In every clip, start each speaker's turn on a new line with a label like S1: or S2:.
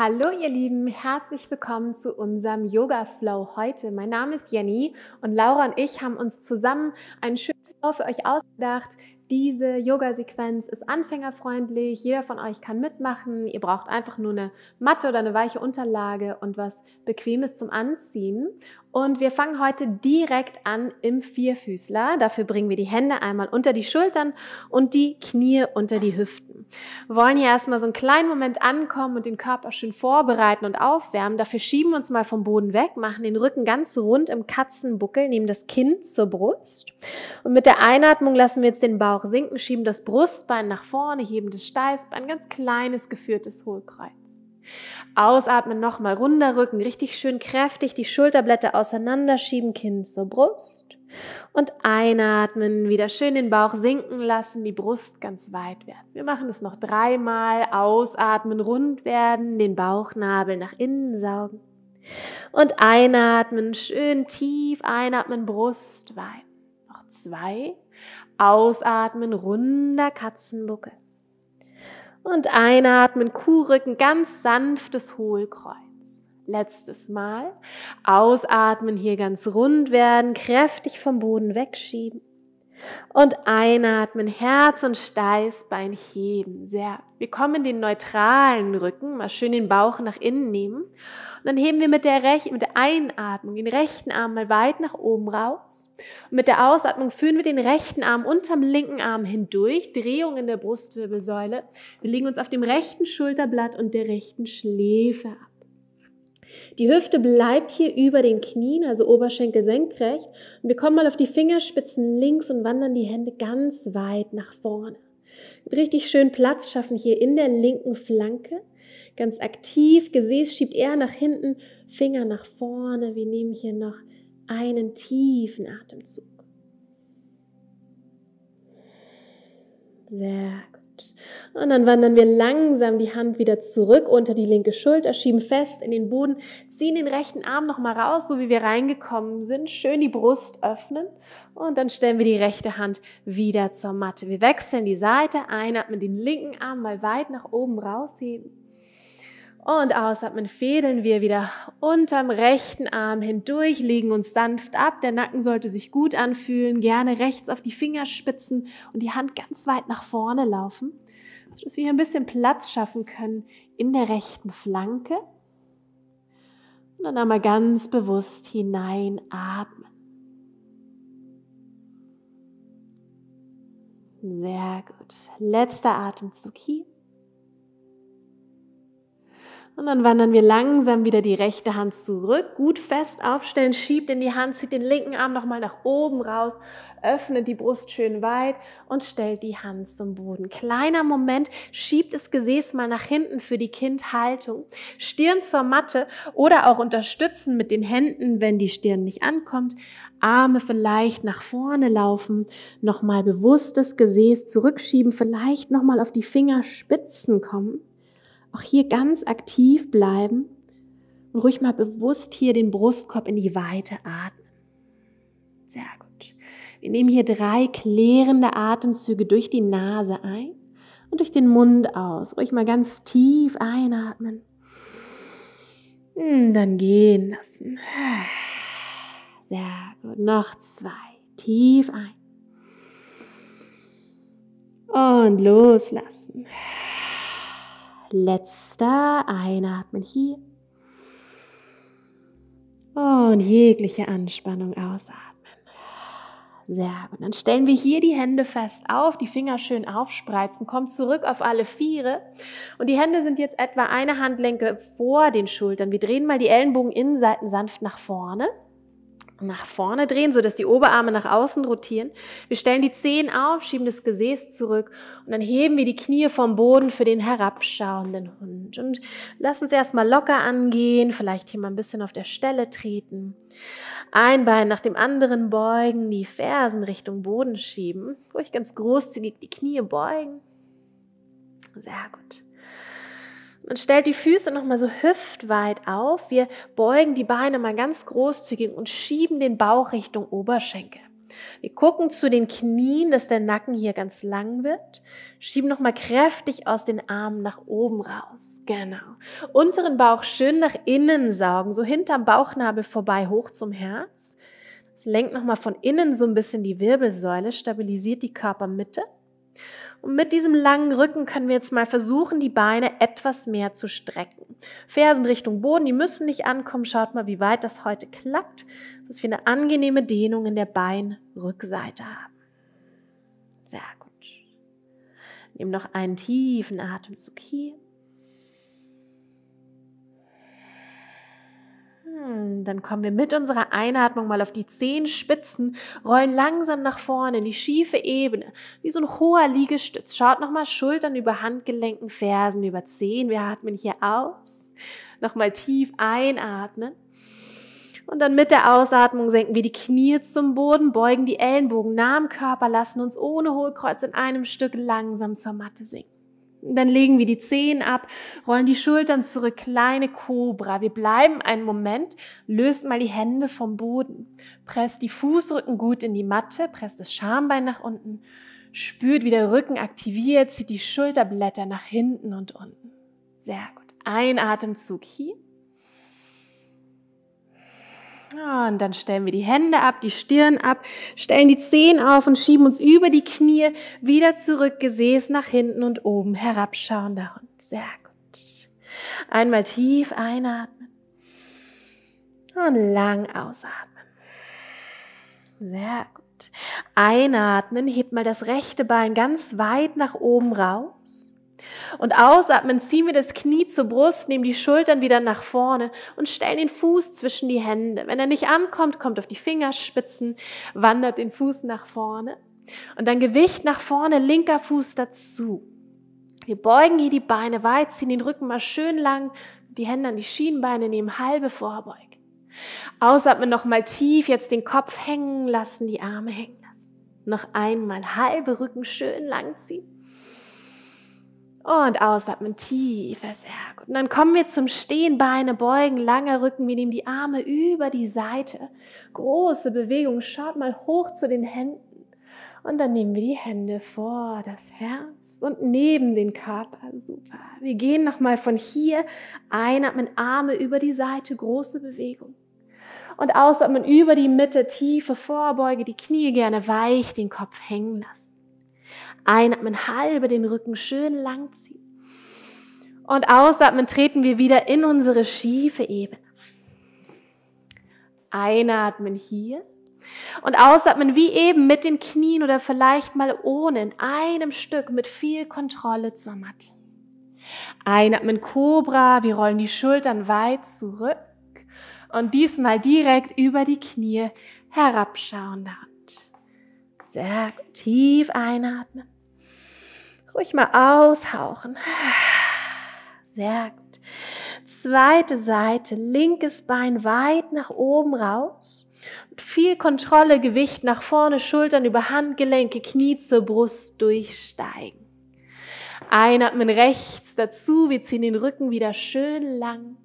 S1: Hallo ihr Lieben, herzlich willkommen zu unserem Yoga Flow heute. Mein Name ist Jenny und Laura und ich haben uns zusammen einen schönen Flow für euch ausgedacht. Diese Yoga-Sequenz ist anfängerfreundlich, jeder von euch kann mitmachen. Ihr braucht einfach nur eine Matte oder eine weiche Unterlage und was Bequemes zum Anziehen. Und wir fangen heute direkt an im Vierfüßler. Dafür bringen wir die Hände einmal unter die Schultern und die Knie unter die Hüften. Wir wollen hier erstmal so einen kleinen Moment ankommen und den Körper schön vorbereiten und aufwärmen. Dafür schieben wir uns mal vom Boden weg, machen den Rücken ganz rund im Katzenbuckel, nehmen das Kinn zur Brust. Und mit der Einatmung lassen wir jetzt den Bauch sinken, schieben das Brustbein nach vorne, heben das Steißbein, ganz kleines geführtes Hohlkreuz. Ausatmen, nochmal runder Rücken, richtig schön kräftig die Schulterblätter auseinanderschieben, Kinn zur Brust. Und einatmen, wieder schön den Bauch sinken lassen, die Brust ganz weit werden. Wir machen es noch dreimal. Ausatmen, rund werden, den Bauchnabel nach innen saugen. Und einatmen, schön tief einatmen, Brust weit. Noch zwei. Ausatmen, runder Katzenbuckel. Und einatmen, Kuhrücken, ganz sanftes Hohlkreuz. Letztes Mal. Ausatmen, hier ganz rund werden, kräftig vom Boden wegschieben. Und einatmen, Herz und Steißbein heben. Sehr. Wir kommen in den neutralen Rücken, mal schön den Bauch nach innen nehmen. Und dann heben wir mit der, Rech mit der Einatmung den rechten Arm mal weit nach oben raus. Und mit der Ausatmung führen wir den rechten Arm unterm linken Arm hindurch, Drehung in der Brustwirbelsäule. Wir legen uns auf dem rechten Schulterblatt und der rechten Schläfe ab. Die Hüfte bleibt hier über den Knien, also Oberschenkel senkrecht. Und wir kommen mal auf die Fingerspitzen links und wandern die Hände ganz weit nach vorne. Richtig schön Platz schaffen hier in der linken Flanke. Ganz aktiv, Gesäß schiebt eher nach hinten, Finger nach vorne. Wir nehmen hier noch einen tiefen Atemzug. Sehr gut. Und dann wandern wir langsam die Hand wieder zurück unter die linke Schulter, schieben fest in den Boden, ziehen den rechten Arm nochmal raus, so wie wir reingekommen sind. Schön die Brust öffnen und dann stellen wir die rechte Hand wieder zur Matte. Wir wechseln die Seite, einatmen, den linken Arm mal weit nach oben rausheben und ausatmen, fädeln wir wieder unterm rechten Arm hindurch, legen uns sanft ab. Der Nacken sollte sich gut anfühlen. Gerne rechts auf die Fingerspitzen und die Hand ganz weit nach vorne laufen, sodass wir hier ein bisschen Platz schaffen können in der rechten Flanke. Und dann einmal ganz bewusst hineinatmen. Sehr gut. Letzter Atemzug hier. Und dann wandern wir langsam wieder die rechte Hand zurück, gut fest aufstellen, schiebt in die Hand, zieht den linken Arm nochmal nach oben raus, öffnet die Brust schön weit und stellt die Hand zum Boden. Kleiner Moment, schiebt das Gesäß mal nach hinten für die Kindhaltung, Stirn zur Matte oder auch unterstützen mit den Händen, wenn die Stirn nicht ankommt. Arme vielleicht nach vorne laufen, nochmal bewusst das Gesäß zurückschieben, vielleicht nochmal auf die Fingerspitzen kommen auch hier ganz aktiv bleiben und ruhig mal bewusst hier den Brustkorb in die Weite atmen. Sehr gut. Wir nehmen hier drei klärende Atemzüge durch die Nase ein und durch den Mund aus. Ruhig mal ganz tief einatmen. Hm, dann gehen lassen. Sehr gut. Noch zwei. Tief ein. Und loslassen letzter. Einatmen hier. Und jegliche Anspannung ausatmen. Sehr gut. Dann stellen wir hier die Hände fest auf, die Finger schön aufspreizen, kommt zurück auf alle Viere. Und die Hände sind jetzt etwa eine Handlenke vor den Schultern. Wir drehen mal die Ellenbogen Innenseiten sanft nach vorne nach vorne drehen, sodass die Oberarme nach außen rotieren. Wir stellen die Zehen auf, schieben das Gesäß zurück und dann heben wir die Knie vom Boden für den herabschauenden Hund. Und lass uns erstmal locker angehen, vielleicht hier mal ein bisschen auf der Stelle treten. Ein Bein nach dem anderen beugen, die Fersen Richtung Boden schieben. Ruhig ganz großzügig die Knie beugen. Sehr gut. Man stellt die Füße nochmal so hüftweit auf. Wir beugen die Beine mal ganz großzügig und schieben den Bauch Richtung Oberschenkel. Wir gucken zu den Knien, dass der Nacken hier ganz lang wird. Schieben nochmal kräftig aus den Armen nach oben raus. Genau. Unteren Bauch schön nach innen saugen, so hinterm Bauchnabel vorbei hoch zum Herz. Das lenkt nochmal von innen so ein bisschen die Wirbelsäule, stabilisiert die Körpermitte. Und mit diesem langen Rücken können wir jetzt mal versuchen, die Beine etwas mehr zu strecken. Fersen Richtung Boden, die müssen nicht ankommen. Schaut mal, wie weit das heute klappt, sodass wir eine angenehme Dehnung in der Beinrückseite haben. Sehr gut. Nehmen noch einen tiefen Atemzug hier. Hm, dann kommen wir mit unserer Einatmung mal auf die Zehenspitzen, rollen langsam nach vorne in die schiefe Ebene, wie so ein hoher Liegestütz. Schaut nochmal Schultern über Handgelenken, Fersen über Zehen. Wir atmen hier aus. Nochmal tief einatmen. Und dann mit der Ausatmung senken wir die Knie zum Boden, beugen die Ellenbogen nah am Körper, lassen uns ohne Hohlkreuz in einem Stück langsam zur Matte sinken. Dann legen wir die Zehen ab, rollen die Schultern zurück, kleine Cobra. Wir bleiben einen Moment, löst mal die Hände vom Boden, presst die Fußrücken gut in die Matte, presst das Schambein nach unten, spürt, wie der Rücken aktiviert, zieht die Schulterblätter nach hinten und unten. Sehr gut. Ein Atemzug hier Ah, und dann stellen wir die Hände ab, die Stirn ab, stellen die Zehen auf und schieben uns über die Knie wieder zurück, Gesäß nach hinten und oben herabschauen nach unten. Sehr gut. Einmal tief einatmen und lang ausatmen. Sehr gut. Einatmen, hebt mal das rechte Bein ganz weit nach oben raus. Und ausatmen, ziehen wir das Knie zur Brust, nehmen die Schultern wieder nach vorne und stellen den Fuß zwischen die Hände. Wenn er nicht ankommt, kommt auf die Fingerspitzen, wandert den Fuß nach vorne. Und dann Gewicht nach vorne, linker Fuß dazu. Wir beugen hier die Beine weit, ziehen den Rücken mal schön lang, die Hände an die Schienbeine nehmen, halbe Vorbeuge. Ausatmen nochmal tief, jetzt den Kopf hängen lassen, die Arme hängen lassen. Noch einmal halbe Rücken schön lang ziehen. Und ausatmen, tiefer, sehr gut. Und dann kommen wir zum Stehen, Beine beugen, langer Rücken. Wir nehmen die Arme über die Seite. Große Bewegung, schaut mal hoch zu den Händen. Und dann nehmen wir die Hände vor das Herz und neben den Körper. Super. Wir gehen nochmal von hier. Einatmen, Arme über die Seite, große Bewegung. Und ausatmen über die Mitte, tiefe Vorbeuge, die Knie gerne weich, den Kopf hängen lassen. Einatmen halbe den Rücken schön lang ziehen. Und ausatmen treten wir wieder in unsere schiefe Ebene. Einatmen hier und ausatmen wie eben mit den Knien oder vielleicht mal ohne in einem Stück mit viel Kontrolle zur Matte. Einatmen Cobra, wir rollen die Schultern weit zurück und diesmal direkt über die Knie herabschauen darf. Sehr gut. Tief einatmen. Ruhig mal aushauchen. Sehr gut. Zweite Seite. Linkes Bein weit nach oben raus. Mit viel Kontrolle, Gewicht nach vorne, Schultern über Handgelenke, Knie zur Brust durchsteigen. Einatmen rechts dazu. Wir ziehen den Rücken wieder schön lang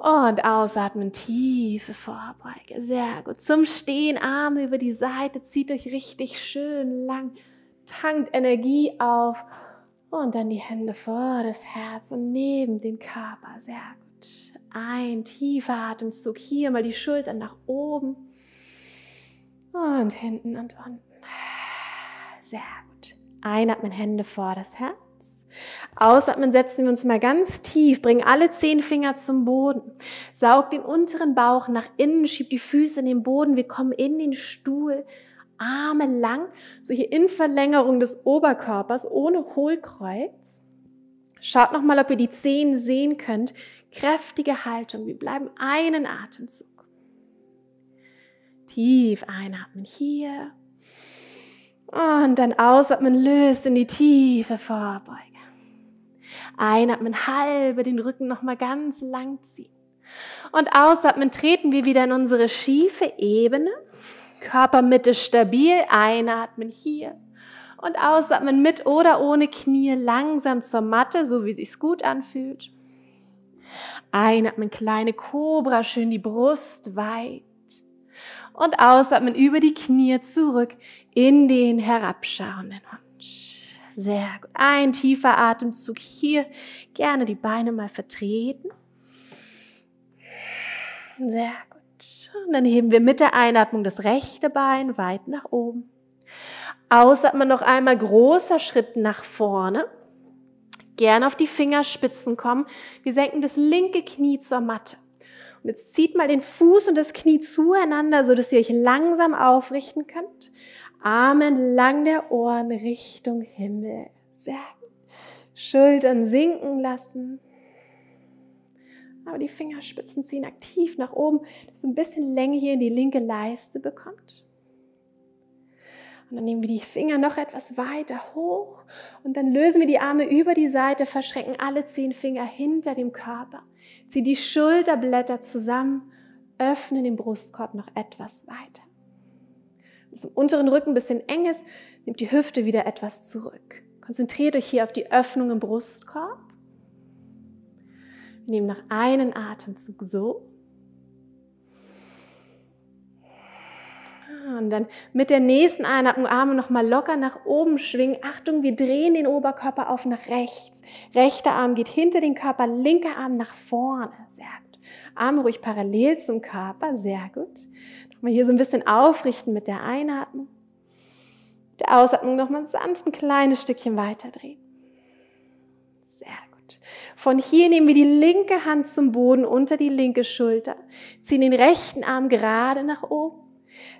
S1: und ausatmen, tiefe Vorbeuge. Sehr gut. Zum Stehen, Arme über die Seite, zieht euch richtig schön lang, tankt Energie auf. Und dann die Hände vor das Herz und neben den Körper. Sehr gut. Ein tiefer Atemzug. Hier mal die Schultern nach oben. Und hinten und unten. Sehr gut. Einatmen, Hände vor das Herz. Ausatmen setzen wir uns mal ganz tief, bringen alle zehn Finger zum Boden. Saug den unteren Bauch nach innen, schieb die Füße in den Boden. Wir kommen in den Stuhl, Arme lang, so hier in Verlängerung des Oberkörpers ohne Hohlkreuz. Schaut nochmal, ob ihr die Zehen sehen könnt. Kräftige Haltung. Wir bleiben einen Atemzug. Tief einatmen hier. Und dann ausatmen, löst in die tiefe Vorbeuge. Einatmen, halbe den Rücken nochmal ganz lang ziehen. Und ausatmen, treten wir wieder in unsere schiefe Ebene. Körpermitte stabil, einatmen hier. Und ausatmen mit oder ohne Knie langsam zur Matte, so wie sich's gut anfühlt. Einatmen, kleine Kobra, schön die Brust weit. Und ausatmen über die Knie zurück in den herabschauenden Hund. Sehr gut. Ein tiefer Atemzug hier. Gerne die Beine mal vertreten. Sehr gut. Und dann heben wir mit der Einatmung das rechte Bein weit nach oben. Ausatmen noch einmal großer Schritt nach vorne. Gerne auf die Fingerspitzen kommen. Wir senken das linke Knie zur Matte. Und jetzt zieht mal den Fuß und das Knie zueinander, sodass ihr euch langsam aufrichten könnt. Arme lang der Ohren Richtung Himmel. Sehr gut. Schultern sinken lassen. Aber die Fingerspitzen ziehen aktiv nach oben, dass du ein bisschen Länge hier in die linke Leiste bekommt. Und dann nehmen wir die Finger noch etwas weiter hoch und dann lösen wir die Arme über die Seite, verschrecken alle zehn Finger hinter dem Körper, ziehen die Schulterblätter zusammen, öffnen den Brustkorb noch etwas weiter es im unteren Rücken ein bisschen eng ist, nehmt die Hüfte wieder etwas zurück. Konzentriert euch hier auf die Öffnung im Brustkorb. Wir nehmen noch einen Atemzug so. Und dann mit der nächsten Einatmung Arme nochmal locker nach oben schwingen. Achtung, wir drehen den Oberkörper auf nach rechts. Rechter Arm geht hinter den Körper, linker Arm nach vorne. Sehr gut. Arme ruhig parallel zum Körper, sehr gut. Nochmal hier so ein bisschen aufrichten mit der Einatmung. Mit der Ausatmung nochmal sanft ein kleines Stückchen weiter drehen. Sehr gut. Von hier nehmen wir die linke Hand zum Boden unter die linke Schulter, ziehen den rechten Arm gerade nach oben.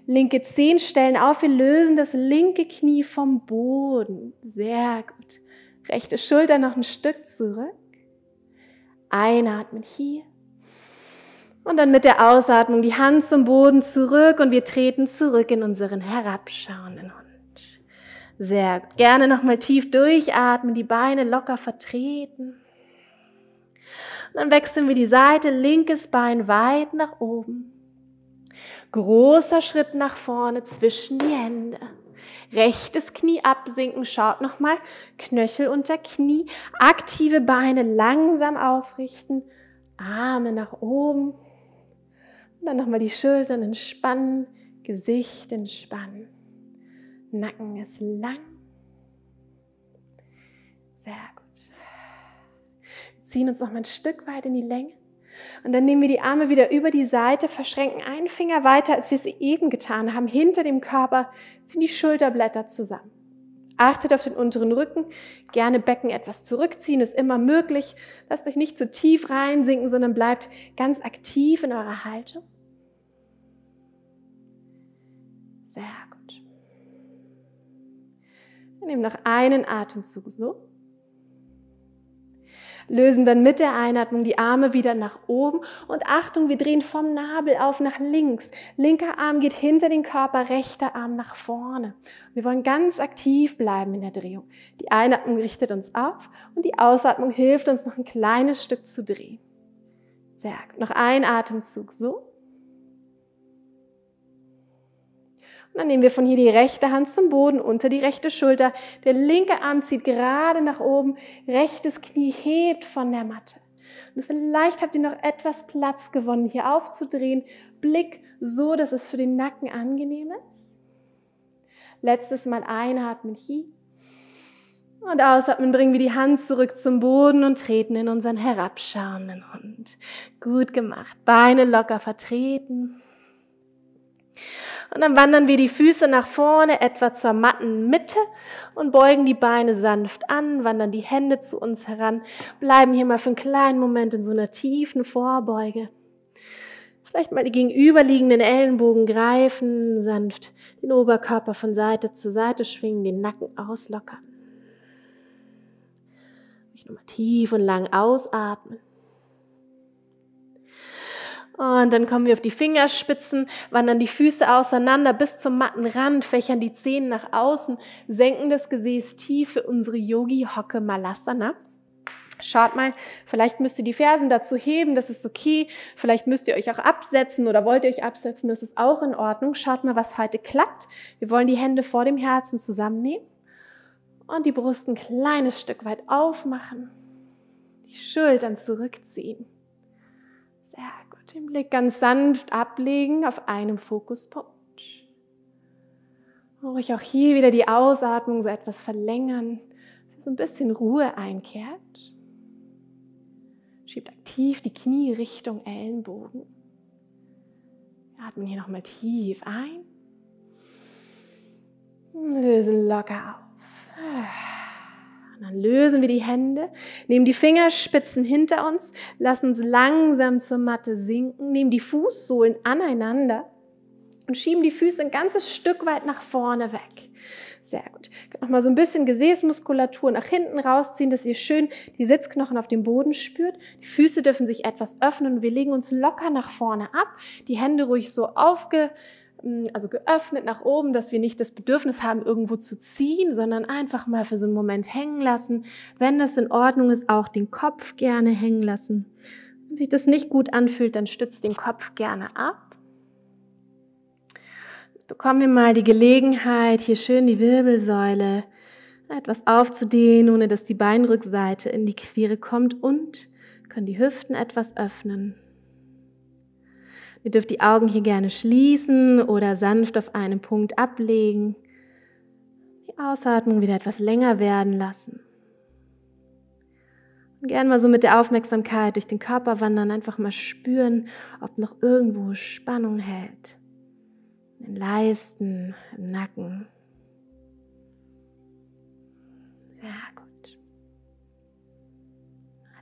S1: Linke Zehen stellen auf, wir lösen das linke Knie vom Boden. Sehr gut. Rechte Schulter noch ein Stück zurück. Einatmen hier. Und dann mit der Ausatmung die Hand zum Boden zurück und wir treten zurück in unseren herabschauenden Hund. Sehr Gerne nochmal tief durchatmen, die Beine locker vertreten. Und dann wechseln wir die Seite, linkes Bein weit nach oben. Großer Schritt nach vorne zwischen die Hände. Rechtes Knie absinken, schaut nochmal, Knöchel unter Knie, aktive Beine langsam aufrichten, Arme nach oben. Und dann nochmal die Schultern entspannen, Gesicht entspannen. Nacken ist lang. Sehr gut. Wir ziehen uns nochmal ein Stück weit in die Länge. Und dann nehmen wir die Arme wieder über die Seite, verschränken einen Finger weiter, als wir es eben getan haben, hinter dem Körper, ziehen die Schulterblätter zusammen. Achtet auf den unteren Rücken, gerne Becken etwas zurückziehen, ist immer möglich. Lasst euch nicht zu tief reinsinken, sondern bleibt ganz aktiv in eurer Haltung. Sehr gut. Wir nehmen noch einen Atemzug so lösen dann mit der Einatmung die Arme wieder nach oben und Achtung, wir drehen vom Nabel auf nach links. Linker Arm geht hinter den Körper, rechter Arm nach vorne. Wir wollen ganz aktiv bleiben in der Drehung. Die Einatmung richtet uns auf und die Ausatmung hilft uns noch ein kleines Stück zu drehen. Sehr gut. Noch ein Atemzug so. dann nehmen wir von hier die rechte Hand zum Boden, unter die rechte Schulter. Der linke Arm zieht gerade nach oben, rechtes Knie hebt von der Matte. Und vielleicht habt ihr noch etwas Platz gewonnen, hier aufzudrehen. Blick so, dass es für den Nacken angenehm ist. Letztes Mal einatmen hier. Und ausatmen, bringen wir die Hand zurück zum Boden und treten in unseren herabschauenden Hund. Gut gemacht. Beine locker vertreten. Und dann wandern wir die Füße nach vorne, etwa zur Mattenmitte und beugen die Beine sanft an, wandern die Hände zu uns heran, bleiben hier mal für einen kleinen Moment in so einer tiefen Vorbeuge. Vielleicht mal die gegenüberliegenden Ellenbogen greifen, sanft den Oberkörper von Seite zu Seite schwingen, den Nacken auslockern. Ich nochmal tief und lang ausatmen. Und dann kommen wir auf die Fingerspitzen, wandern die Füße auseinander bis zum matten Rand, fächern die Zehen nach außen, senken das Gesäß tief für unsere Yogi-Hocke Malasana. Schaut mal, vielleicht müsst ihr die Fersen dazu heben, das ist okay. Vielleicht müsst ihr euch auch absetzen oder wollt ihr euch absetzen, das ist auch in Ordnung. Schaut mal, was heute klappt. Wir wollen die Hände vor dem Herzen zusammennehmen und die Brust ein kleines Stück weit aufmachen. Die Schultern zurückziehen. Sehr den Blick ganz sanft ablegen auf einem Fokuspunkt. Ruhig auch hier wieder die Ausatmung so etwas verlängern, so ein bisschen Ruhe einkehrt. Schiebt aktiv die Knie Richtung Ellenbogen. Atmen hier nochmal tief ein. Lösen locker auf. Und dann lösen wir die Hände, nehmen die Fingerspitzen hinter uns, lassen uns langsam zur Matte sinken, nehmen die Fußsohlen aneinander und schieben die Füße ein ganzes Stück weit nach vorne weg. Sehr gut. Nochmal so ein bisschen Gesäßmuskulatur nach hinten rausziehen, dass ihr schön die Sitzknochen auf dem Boden spürt. Die Füße dürfen sich etwas öffnen und wir legen uns locker nach vorne ab. Die Hände ruhig so aufge, Mm, also geöffnet nach oben, dass wir nicht das Bedürfnis haben, irgendwo zu ziehen, sondern einfach mal für so einen Moment hängen lassen. Wenn das in Ordnung ist, auch den Kopf gerne hängen lassen. Wenn sich das nicht gut anfühlt, dann stützt den Kopf gerne ab. Jetzt bekommen wir mal die Gelegenheit, hier schön die Wirbelsäule etwas aufzudehnen, ohne dass die Beinrückseite in die Quere kommt und können die Hüften etwas öffnen. Ihr dürft die Augen hier gerne schließen oder sanft auf einen Punkt ablegen. Die Ausatmung wieder etwas länger werden lassen. gerne mal so mit der Aufmerksamkeit durch den Körper wandern, einfach mal spüren, ob noch irgendwo Spannung hält. In den Leisten, im Nacken. Sehr gut.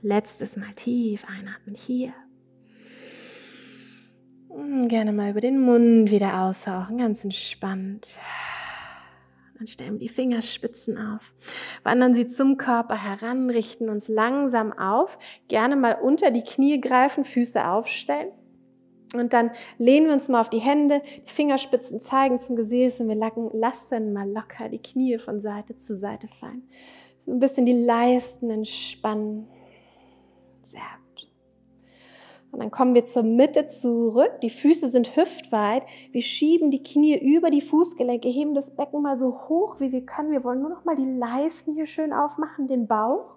S1: Letztes Mal tief einatmen hier. Hm, gerne mal über den Mund wieder aushauchen, ganz entspannt. Dann stellen wir die Fingerspitzen auf. Wandern sie zum Körper heran, richten uns langsam auf. Gerne mal unter die Knie greifen, Füße aufstellen. Und dann lehnen wir uns mal auf die Hände, die Fingerspitzen zeigen zum Gesäß und wir lacken, lassen mal locker die Knie von Seite zu Seite fallen. So ein bisschen die Leisten entspannen. Sehr gut. Und dann kommen wir zur Mitte zurück. Die Füße sind hüftweit. Wir schieben die Knie über die Fußgelenke, heben das Becken mal so hoch, wie wir können. Wir wollen nur noch mal die Leisten hier schön aufmachen, den Bauch.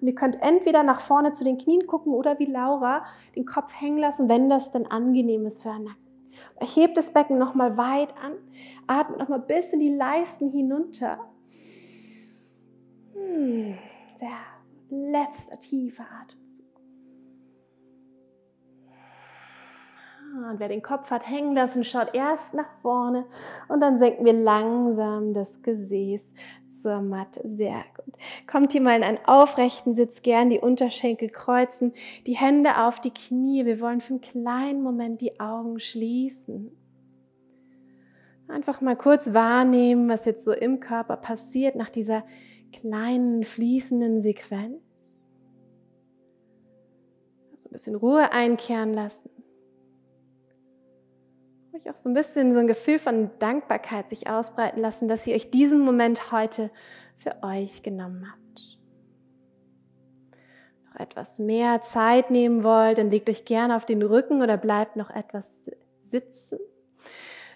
S1: Und ihr könnt entweder nach vorne zu den Knien gucken oder wie Laura den Kopf hängen lassen, wenn das denn angenehm ist für einen Nacken. Hebt das Becken noch mal weit an, atmet noch mal bis in die Leisten hinunter. Hm, sehr letzter tiefer Atem. Und wer den Kopf hat hängen lassen, schaut erst nach vorne und dann senken wir langsam das Gesäß zur Matte. Sehr gut. Kommt hier mal in einen aufrechten Sitz, gern die Unterschenkel kreuzen, die Hände auf die Knie. Wir wollen für einen kleinen Moment die Augen schließen. Einfach mal kurz wahrnehmen, was jetzt so im Körper passiert nach dieser kleinen fließenden Sequenz. Also ein bisschen Ruhe einkehren lassen ruhig auch so ein bisschen so ein Gefühl von Dankbarkeit sich ausbreiten lassen, dass ihr euch diesen Moment heute für euch genommen habt. Noch etwas mehr Zeit nehmen wollt, dann legt euch gerne auf den Rücken oder bleibt noch etwas sitzen.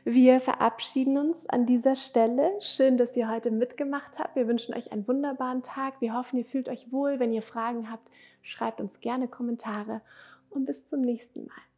S1: Wir verabschieden uns an dieser Stelle. Schön, dass ihr heute mitgemacht habt. Wir wünschen euch einen wunderbaren Tag. Wir hoffen, ihr fühlt euch wohl. Wenn ihr Fragen habt, schreibt uns gerne Kommentare und bis zum nächsten Mal.